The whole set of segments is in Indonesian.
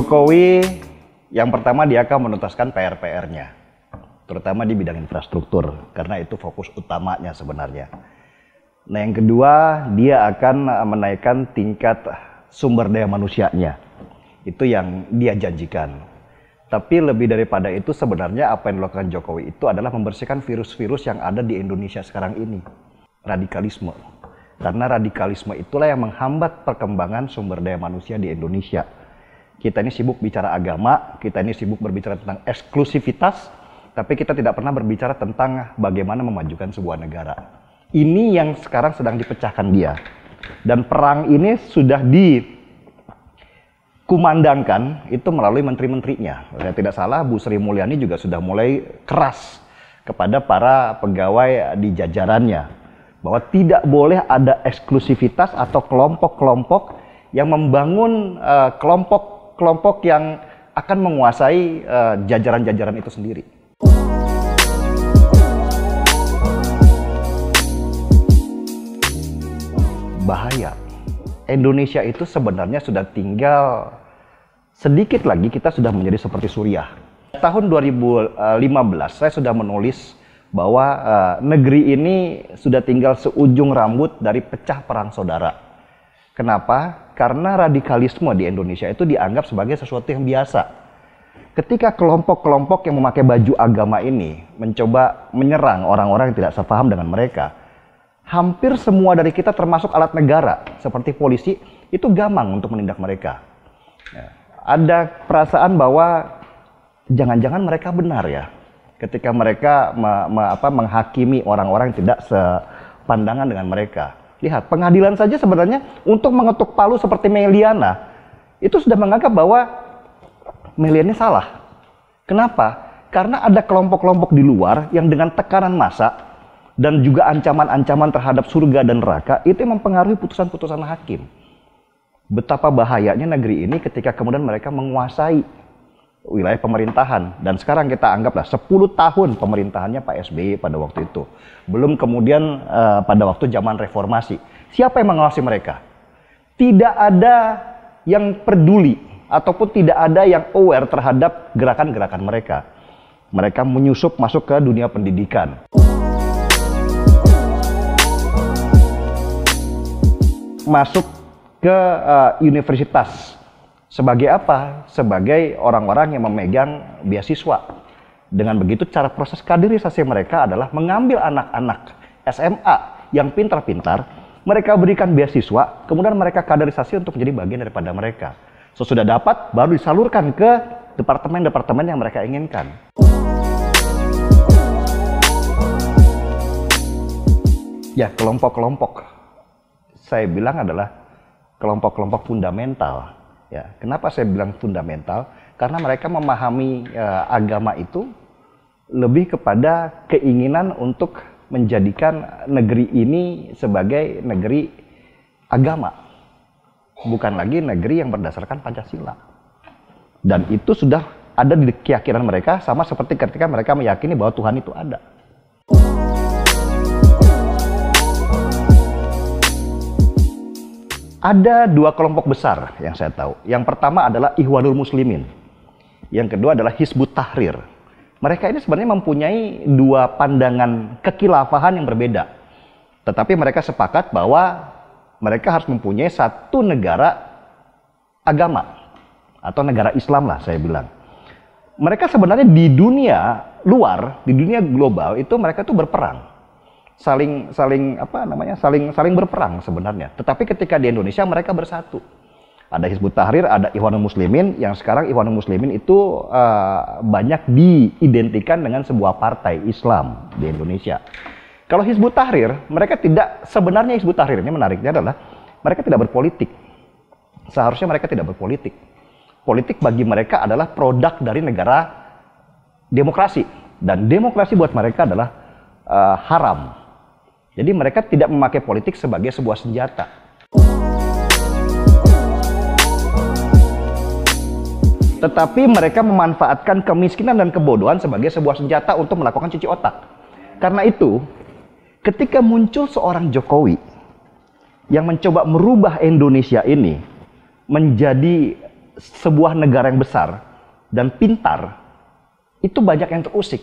Jokowi yang pertama dia akan menuntaskan PR-PR-nya, terutama di bidang infrastruktur karena itu fokus utamanya sebenarnya. Nah yang kedua dia akan eh, menaikkan tingkat sumber daya manusianya, itu yang dia janjikan. Tapi lebih daripada itu sebenarnya apa yang dilakukan Jokowi itu adalah membersihkan virus-virus yang ada di Indonesia sekarang ini. Radikalisme. Karena radikalisme itulah yang menghambat perkembangan sumber daya manusia di Indonesia kita ini sibuk bicara agama, kita ini sibuk berbicara tentang eksklusivitas, tapi kita tidak pernah berbicara tentang bagaimana memajukan sebuah negara. Ini yang sekarang sedang dipecahkan dia. Dan perang ini sudah dikumandangkan itu melalui menteri-menterinya. Saya tidak salah, Bu Sri Mulyani juga sudah mulai keras kepada para pegawai di jajarannya bahwa tidak boleh ada eksklusivitas atau kelompok-kelompok yang membangun uh, kelompok kelompok yang akan menguasai eh, jajaran-jajaran uh, itu sendiri. Bahaya. Indonesia itu sebenarnya sudah tinggal sedikit lagi kita sudah menjadi seperti Suriah. Tahun 2015 saya sudah menulis bahwa uh, negeri ini sudah tinggal seujung rambut dari pecah perang saudara. Kenapa? karena radikalisme di Indonesia itu dianggap sebagai sesuatu yang biasa. Ketika kelompok-kelompok yang memakai baju agama ini mencoba menyerang orang-orang yang tidak sepaham dengan mereka, hampir semua dari kita termasuk alat negara seperti polisi itu gamang untuk menindak mereka. Ya. Ada perasaan bahwa jangan-jangan mereka benar ya ketika mereka me, me, apa, menghakimi orang-orang yang tidak sepandangan dengan mereka Lihat, pengadilan saja sebenarnya untuk mengetuk palu seperti Meliana, itu sudah menganggap bahwa Meliana salah. Kenapa? Karena ada kelompok-kelompok di luar yang dengan tekanan massa dan juga ancaman-ancaman terhadap surga dan neraka itu mempengaruhi putusan-putusan hakim. Betapa bahayanya negeri ini ketika kemudian mereka menguasai wilayah pemerintahan dan sekarang kita anggaplah 10 tahun pemerintahannya Pak SBY pada waktu itu. Belum kemudian uh, pada waktu zaman reformasi. Siapa yang mengawasi mereka? Tidak ada yang peduli ataupun tidak ada yang aware terhadap gerakan-gerakan mereka. Mereka menyusup masuk ke dunia pendidikan. Masuk ke uh, universitas sebagai apa? Sebagai orang-orang yang memegang beasiswa. Dengan begitu cara proses kaderisasi mereka adalah mengambil anak-anak SMA yang pintar-pintar, mereka berikan beasiswa, kemudian mereka kaderisasi untuk menjadi bagian daripada mereka. Sesudah dapat, baru disalurkan ke departemen-departemen yang mereka inginkan. Ya, kelompok-kelompok. Saya bilang adalah kelompok-kelompok fundamental Ya, kenapa saya bilang fundamental? Karena mereka memahami e, agama itu lebih kepada keinginan untuk menjadikan negeri ini sebagai negeri agama, bukan lagi negeri yang berdasarkan Pancasila. Dan itu sudah ada di keyakinan mereka sama seperti ketika mereka meyakini bahwa Tuhan itu ada. Ada dua kelompok besar yang saya tahu. Yang pertama adalah Ihwanul Muslimin. Yang kedua adalah Hizbut Tahrir. Mereka ini sebenarnya mempunyai dua pandangan kekilafahan yang berbeda. Tetapi mereka sepakat bahwa mereka harus mempunyai satu negara agama atau negara Islam lah saya bilang. Mereka sebenarnya di dunia luar, di dunia global itu mereka tuh berperang saling saling apa namanya saling saling berperang sebenarnya. Tetapi ketika di Indonesia mereka bersatu. Ada Hizbut Tahrir, ada Ikhwanul Muslimin yang sekarang Ikhwanul Muslimin itu uh, banyak diidentikan dengan sebuah partai Islam di Indonesia. Kalau Hizbut Tahrir, mereka tidak sebenarnya Hizbut Tahrir ini menariknya adalah mereka tidak berpolitik. Seharusnya mereka tidak berpolitik. Politik bagi mereka adalah produk dari negara demokrasi dan demokrasi buat mereka adalah uh, haram jadi mereka tidak memakai politik sebagai sebuah senjata. Tetapi mereka memanfaatkan kemiskinan dan kebodohan sebagai sebuah senjata untuk melakukan cuci otak. Karena itu, ketika muncul seorang Jokowi yang mencoba merubah Indonesia ini menjadi sebuah negara yang besar dan pintar, itu banyak yang terusik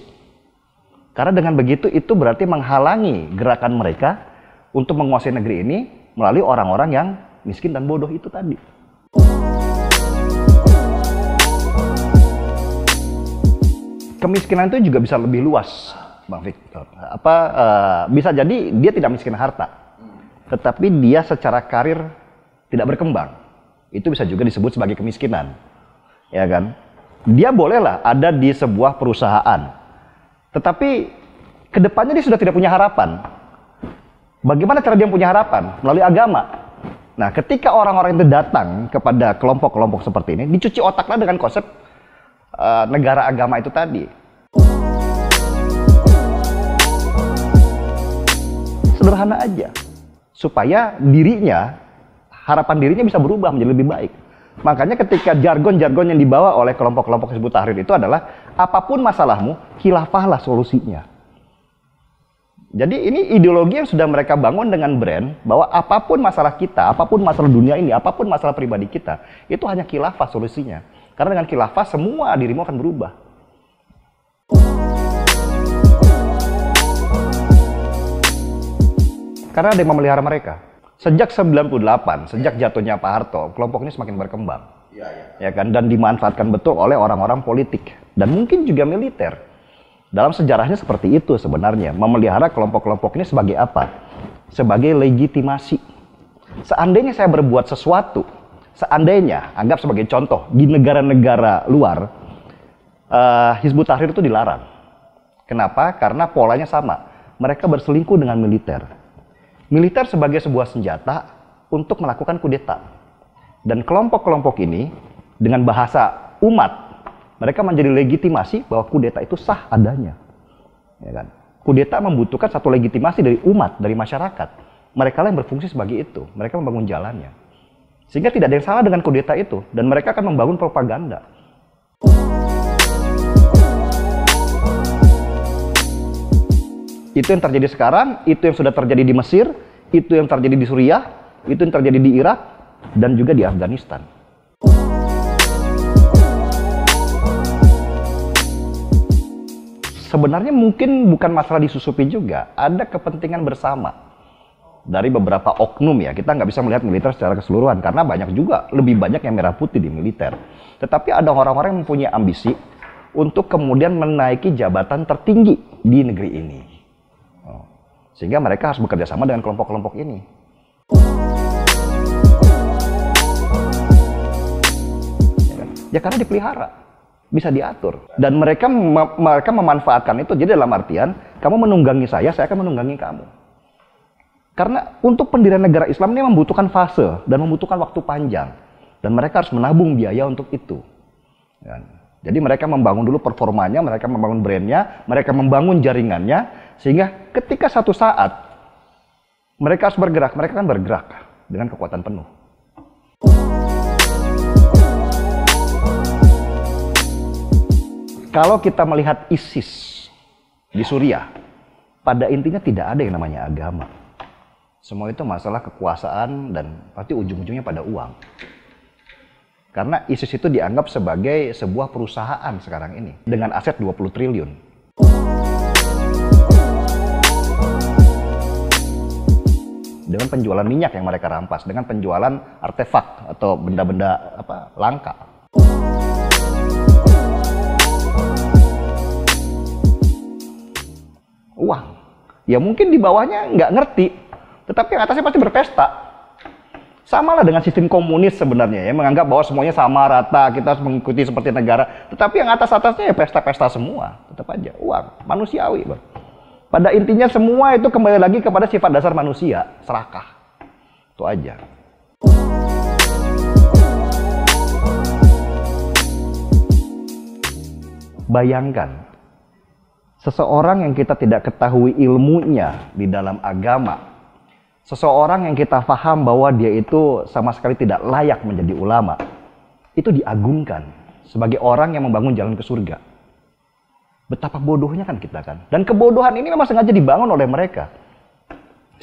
karena dengan begitu itu berarti menghalangi gerakan mereka untuk menguasai negeri ini melalui orang-orang yang miskin dan bodoh itu tadi. Kemiskinan itu juga bisa lebih luas, Bang Victor. Apa uh, bisa jadi dia tidak miskin harta, tetapi dia secara karir tidak berkembang. Itu bisa juga disebut sebagai kemiskinan. Ya kan? Dia bolehlah ada di sebuah perusahaan tetapi kedepannya dia sudah tidak punya harapan. Bagaimana cara dia punya harapan? Melalui agama. Nah, ketika orang-orang itu datang kepada kelompok-kelompok seperti ini, dicuci otaklah dengan konsep uh, negara agama itu tadi. Sederhana aja, supaya dirinya, harapan dirinya bisa berubah menjadi lebih baik. Makanya ketika jargon-jargon yang dibawa oleh kelompok-kelompok Hizbut Tahrir itu adalah apapun masalahmu, khilafahlah solusinya. Jadi ini ideologi yang sudah mereka bangun dengan brand bahwa apapun masalah kita, apapun masalah dunia ini, apapun masalah pribadi kita, itu hanya khilafah solusinya. Karena dengan khilafah semua dirimu akan berubah. Karena ada yang memelihara mereka sejak 98, sejak iya. jatuhnya Pak Harto, kelompok ini semakin berkembang. Ya, ya. ya kan dan dimanfaatkan betul oleh orang-orang politik dan mungkin juga militer. Dalam sejarahnya seperti itu sebenarnya, memelihara kelompok-kelompok ini sebagai apa? Sebagai legitimasi. Seandainya saya berbuat sesuatu, seandainya anggap sebagai contoh di negara-negara luar, uh, Hizbut Tahrir itu dilarang. Kenapa? Karena polanya sama. Mereka berselingkuh dengan militer militer sebagai sebuah senjata untuk melakukan kudeta. Dan kelompok-kelompok ini dengan bahasa umat, mereka menjadi legitimasi bahwa kudeta itu sah adanya. Ya kan? Kudeta membutuhkan satu legitimasi dari umat, dari masyarakat. Mereka yang berfungsi sebagai itu. Mereka membangun jalannya. Sehingga tidak ada yang salah dengan kudeta itu. Dan mereka akan membangun propaganda. Itu yang terjadi sekarang, itu yang sudah terjadi di Mesir, itu yang terjadi di Suriah, itu yang terjadi di Irak, dan juga di Afghanistan. Sebenarnya mungkin bukan masalah disusupi juga, ada kepentingan bersama dari beberapa oknum ya kita nggak bisa melihat militer secara keseluruhan karena banyak juga lebih banyak yang merah putih di militer tetapi ada orang-orang yang mempunyai ambisi untuk kemudian menaiki jabatan tertinggi di negeri ini sehingga mereka harus bekerja sama dengan kelompok-kelompok ini. Ya, kan? ya karena dipelihara, bisa diatur. Dan mereka mereka memanfaatkan itu. Jadi dalam artian, kamu menunggangi saya, saya akan menunggangi kamu. Karena untuk pendirian negara Islam ini membutuhkan fase dan membutuhkan waktu panjang. Dan mereka harus menabung biaya untuk itu. Ya kan? Jadi mereka membangun dulu performanya, mereka membangun brandnya, mereka membangun jaringannya, sehingga ketika satu saat mereka harus bergerak, mereka kan bergerak dengan kekuatan penuh. Kalau kita melihat ISIS di Suriah, pada intinya tidak ada yang namanya agama. Semua itu masalah kekuasaan dan pasti ujung-ujungnya pada uang. Karena ISIS itu dianggap sebagai sebuah perusahaan sekarang ini dengan aset 20 triliun. Dengan penjualan minyak yang mereka rampas, dengan penjualan artefak atau benda-benda apa langka. Uang. Ya mungkin di bawahnya nggak ngerti, tetapi yang atasnya pasti berpesta. Samalah dengan sistem komunis sebenarnya ya, menganggap bahwa semuanya sama rata, kita harus mengikuti seperti negara. Tetapi yang atas-atasnya ya pesta-pesta semua, tetap aja uang, manusiawi, bro. Pada intinya semua itu kembali lagi kepada sifat dasar manusia, serakah. Itu aja. Bayangkan, seseorang yang kita tidak ketahui ilmunya di dalam agama, seseorang yang kita faham bahwa dia itu sama sekali tidak layak menjadi ulama, itu diagungkan sebagai orang yang membangun jalan ke surga. Betapa bodohnya kan kita kan. Dan kebodohan ini memang sengaja dibangun oleh mereka.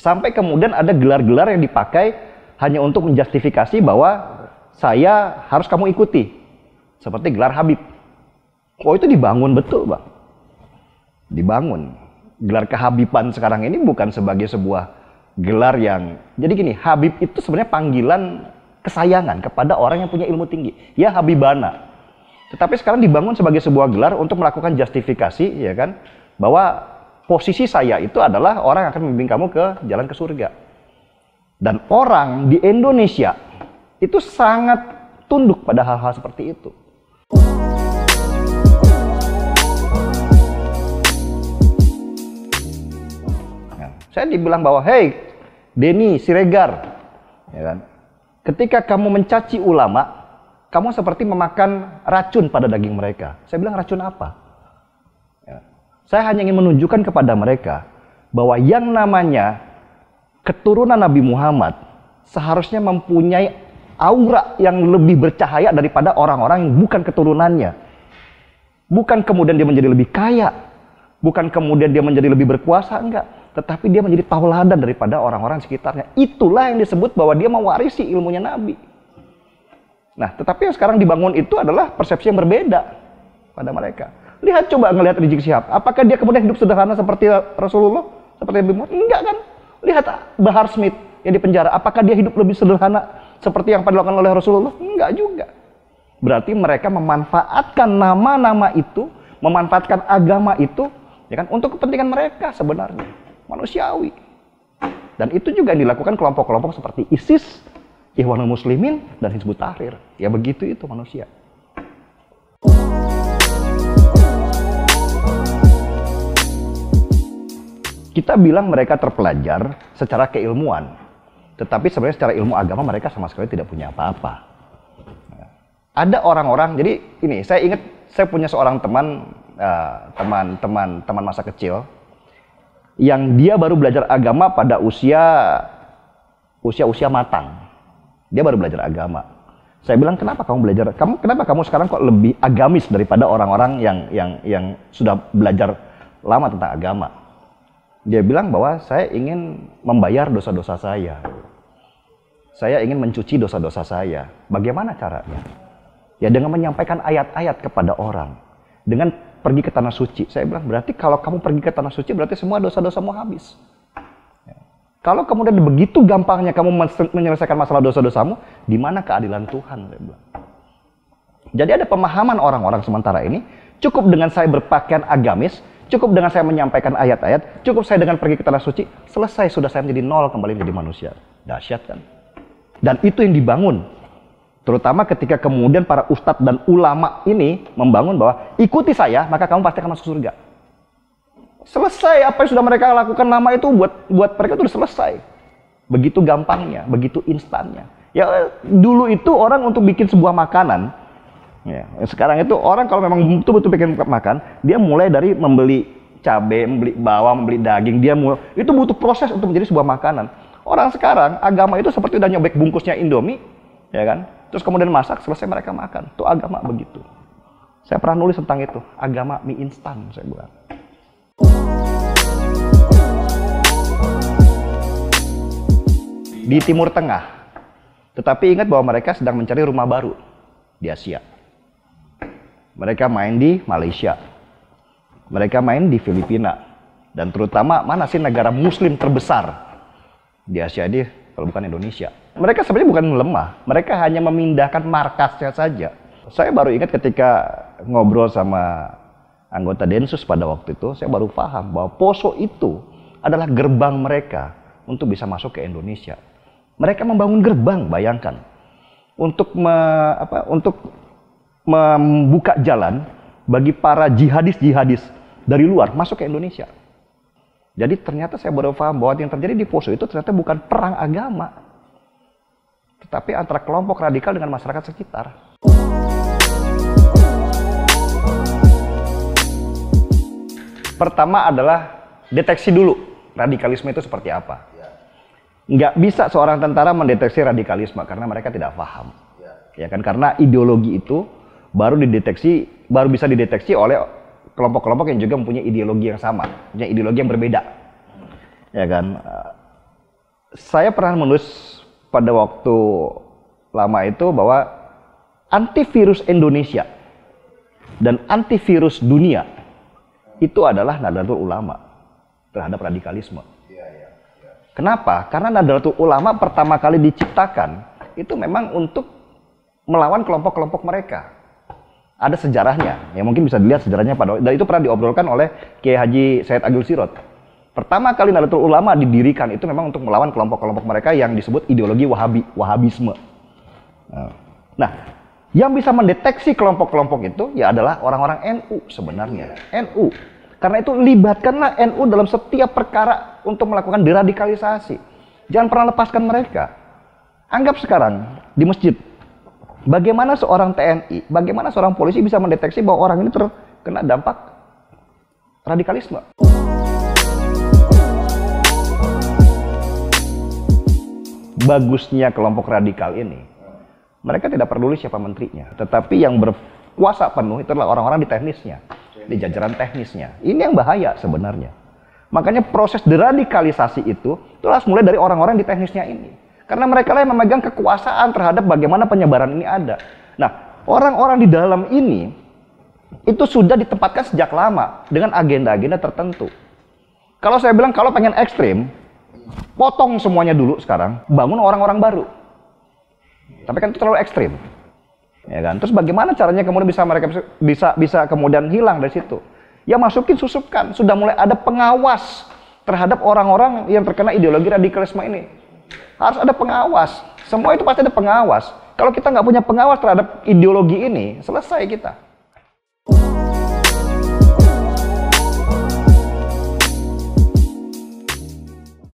Sampai kemudian ada gelar-gelar yang dipakai hanya untuk menjustifikasi bahwa saya harus kamu ikuti. Seperti gelar Habib. Oh itu dibangun betul bang. Dibangun. Gelar kehabiban sekarang ini bukan sebagai sebuah gelar yang jadi gini Habib itu sebenarnya panggilan kesayangan kepada orang yang punya ilmu tinggi ya Habibana tetapi sekarang dibangun sebagai sebuah gelar untuk melakukan justifikasi ya kan bahwa posisi saya itu adalah orang yang akan membimbing kamu ke jalan ke surga dan orang di Indonesia itu sangat tunduk pada hal-hal seperti itu. Saya dibilang bahwa, hey, Denny Siregar, ya kan? ketika kamu mencaci ulama, kamu seperti memakan racun pada daging mereka. Saya bilang racun apa? Ya. Saya hanya ingin menunjukkan kepada mereka bahwa yang namanya keturunan Nabi Muhammad seharusnya mempunyai aura yang lebih bercahaya daripada orang-orang yang bukan keturunannya. Bukan kemudian dia menjadi lebih kaya, bukan kemudian dia menjadi lebih berkuasa, enggak tetapi dia menjadi tauladan daripada orang-orang sekitarnya. Itulah yang disebut bahwa dia mewarisi ilmunya Nabi. Nah, tetapi yang sekarang dibangun itu adalah persepsi yang berbeda pada mereka. Lihat coba ngelihat rezeki siapa. apakah dia kemudian hidup sederhana seperti Rasulullah, seperti Nabi Muhammad? Enggak kan? Lihat Bahar Smith yang di penjara, apakah dia hidup lebih sederhana seperti yang dilakukan oleh Rasulullah? Enggak juga. Berarti mereka memanfaatkan nama-nama itu, memanfaatkan agama itu, ya kan, untuk kepentingan mereka sebenarnya manusiawi. Dan itu juga yang dilakukan kelompok-kelompok seperti ISIS, Ikhwanul Muslimin, dan Hizbut Tahrir. Ya begitu itu manusia. Kita bilang mereka terpelajar secara keilmuan, tetapi sebenarnya secara ilmu agama mereka sama sekali tidak punya apa-apa. Ada orang-orang, jadi ini saya ingat saya punya seorang teman, teman eh, teman teman teman masa kecil yang dia baru belajar agama pada usia usia-usia matang. Dia baru belajar agama. Saya bilang, "Kenapa kamu belajar? Kamu kenapa kamu sekarang kok lebih agamis daripada orang-orang yang yang yang sudah belajar lama tentang agama?" Dia bilang bahwa saya ingin membayar dosa-dosa saya. Saya ingin mencuci dosa-dosa saya. Bagaimana caranya? Ya dengan menyampaikan ayat-ayat kepada orang. Dengan pergi ke tanah suci. Saya bilang, berarti kalau kamu pergi ke tanah suci, berarti semua dosa-dosamu habis. Ya. kalau Kalau kemudian begitu gampangnya kamu menyelesaikan masalah dosa-dosamu, di mana keadilan Tuhan? Saya bilang. Jadi ada pemahaman orang-orang sementara ini, cukup dengan saya berpakaian agamis, cukup dengan saya menyampaikan ayat-ayat, cukup saya dengan pergi ke tanah suci, selesai sudah saya menjadi nol kembali menjadi manusia. Dahsyat kan? Dan itu yang dibangun Terutama ketika kemudian para ustadz dan ulama ini membangun bahwa ikuti saya, maka kamu pasti akan masuk surga. Selesai apa yang sudah mereka lakukan nama itu buat buat mereka itu sudah selesai. Begitu gampangnya, begitu instannya. Ya dulu itu orang untuk bikin sebuah makanan, ya sekarang itu orang kalau memang betul-betul bikin makan, dia mulai dari membeli cabai, membeli bawang, membeli daging, dia mulai itu butuh proses untuk menjadi sebuah makanan. Orang sekarang agama itu seperti udah nyobek bungkusnya Indomie, ya kan? terus kemudian masak, selesai mereka makan. Itu agama begitu. Saya pernah nulis tentang itu, agama mie instan saya buat. Di Timur Tengah, tetapi ingat bahwa mereka sedang mencari rumah baru di Asia. Mereka main di Malaysia, mereka main di Filipina, dan terutama mana sih negara Muslim terbesar di Asia ini kalau bukan Indonesia? Mereka sebenarnya bukan lemah, mereka hanya memindahkan markasnya saja. Saya baru ingat ketika ngobrol sama anggota Densus pada waktu itu, saya baru paham bahwa Poso itu adalah gerbang mereka untuk bisa masuk ke Indonesia. Mereka membangun gerbang, bayangkan, untuk me, apa, untuk membuka jalan bagi para jihadis-jihadis dari luar masuk ke Indonesia. Jadi ternyata saya baru paham bahwa yang terjadi di Poso itu ternyata bukan perang agama, tetapi antara kelompok radikal dengan masyarakat sekitar. Pertama adalah deteksi dulu radikalisme itu seperti apa. Nggak bisa seorang tentara mendeteksi radikalisme karena mereka tidak paham. Ya kan karena ideologi itu baru dideteksi baru bisa dideteksi oleh kelompok-kelompok yang juga mempunyai ideologi yang sama, punya ideologi yang berbeda. Ya kan? Eh, saya pernah menulis pada waktu lama itu bahwa antivirus Indonesia dan antivirus dunia itu adalah Nadatul Ulama terhadap radikalisme. Iya, iya, iya. Kenapa? Karena Nadatul Ulama pertama kali diciptakan itu memang untuk melawan kelompok-kelompok mereka. Ada sejarahnya, yang mungkin bisa dilihat sejarahnya pada dan itu pernah diobrolkan oleh Kiai Haji Said Agil Sirot pertama kali Nahdlatul Ulama didirikan itu memang untuk melawan kelompok-kelompok mereka yang disebut ideologi Wahabi, Wahabisme. Nah, nah yang bisa mendeteksi kelompok-kelompok itu ya adalah orang-orang NU sebenarnya. NU. Karena itu libatkanlah NU dalam setiap perkara untuk melakukan deradikalisasi. Jangan pernah lepaskan mereka. Anggap sekarang di masjid Bagaimana seorang TNI, bagaimana seorang polisi bisa mendeteksi bahwa orang ini terkena dampak radikalisme? bagusnya kelompok radikal ini, mereka tidak peduli siapa menterinya, tetapi yang berkuasa penuh itu adalah orang-orang di teknisnya, di jajaran teknisnya. Ini yang bahaya sebenarnya. Makanya proses deradikalisasi itu itu harus mulai dari orang-orang di teknisnya ini. Karena mereka lah yang memegang kekuasaan terhadap bagaimana penyebaran ini ada. Nah, orang-orang di dalam ini itu sudah ditempatkan sejak lama dengan agenda-agenda tertentu. Kalau saya bilang kalau pengen ekstrim, Potong semuanya dulu sekarang, bangun orang-orang baru. Tapi kan itu terlalu ekstrim. Ya kan? Terus bagaimana caranya kemudian bisa mereka bisa bisa kemudian hilang dari situ? Ya masukin susupkan, sudah mulai ada pengawas terhadap orang-orang yang terkena ideologi radikalisme ini. Harus ada pengawas. Semua itu pasti ada pengawas. Kalau kita nggak punya pengawas terhadap ideologi ini, selesai kita.